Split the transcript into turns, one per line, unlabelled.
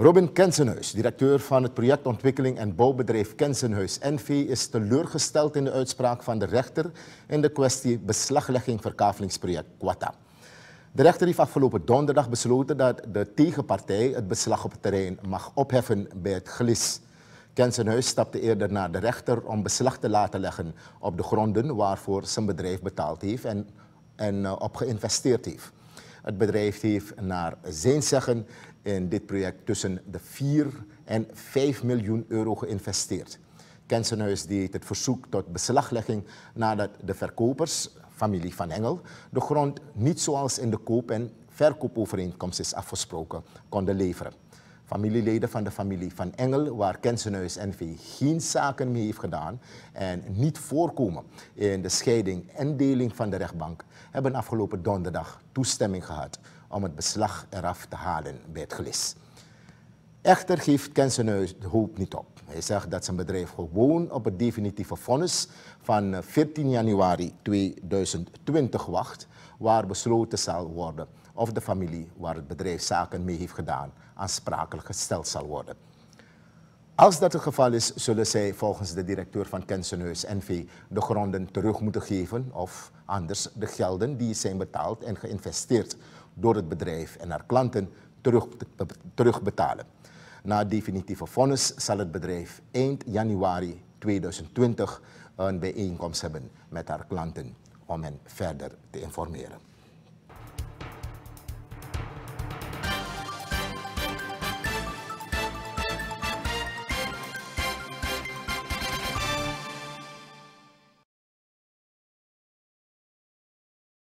Robin Kensenhuis, directeur van het projectontwikkeling en bouwbedrijf Kensenhuis NV, is teleurgesteld in de uitspraak van de rechter in de kwestie beslaglegging verkavelingsproject Quata. De rechter heeft afgelopen donderdag besloten dat de tegenpartij het beslag op het terrein mag opheffen bij het glis. Kensenhuis stapte eerder naar de rechter om beslag te laten leggen op de gronden waarvoor zijn bedrijf betaald heeft en, en eh, op geïnvesteerd heeft. Het bedrijf heeft naar zijn zeggen in dit project tussen de 4 en 5 miljoen euro geïnvesteerd. Kensenhuis deed het verzoek tot beslaglegging nadat de verkopers, familie van Engel, de grond niet zoals in de koop- en verkoopovereenkomst is afgesproken, konden leveren familieleden van de familie van Engel, waar Kensenhuis NV geen zaken mee heeft gedaan en niet voorkomen in de scheiding en deling van de rechtbank, hebben afgelopen donderdag toestemming gehad om het beslag eraf te halen bij het gelis. Echter geeft Kensenhuis de hoop niet op. Hij zegt dat zijn bedrijf gewoon op het definitieve vonnis van 14 januari 2020 wacht, waar besloten zal worden of de familie waar het bedrijf zaken mee heeft gedaan aansprakelijk gesteld zal worden. Als dat het geval is, zullen zij volgens de directeur van Kensenhuis NV de gronden terug moeten geven of anders de gelden die zijn betaald en geïnvesteerd door het bedrijf en haar klanten terugbetalen. Na definitieve vonnis zal het bedrijf eind januari 2020 een bijeenkomst hebben met haar klanten om hen verder te informeren.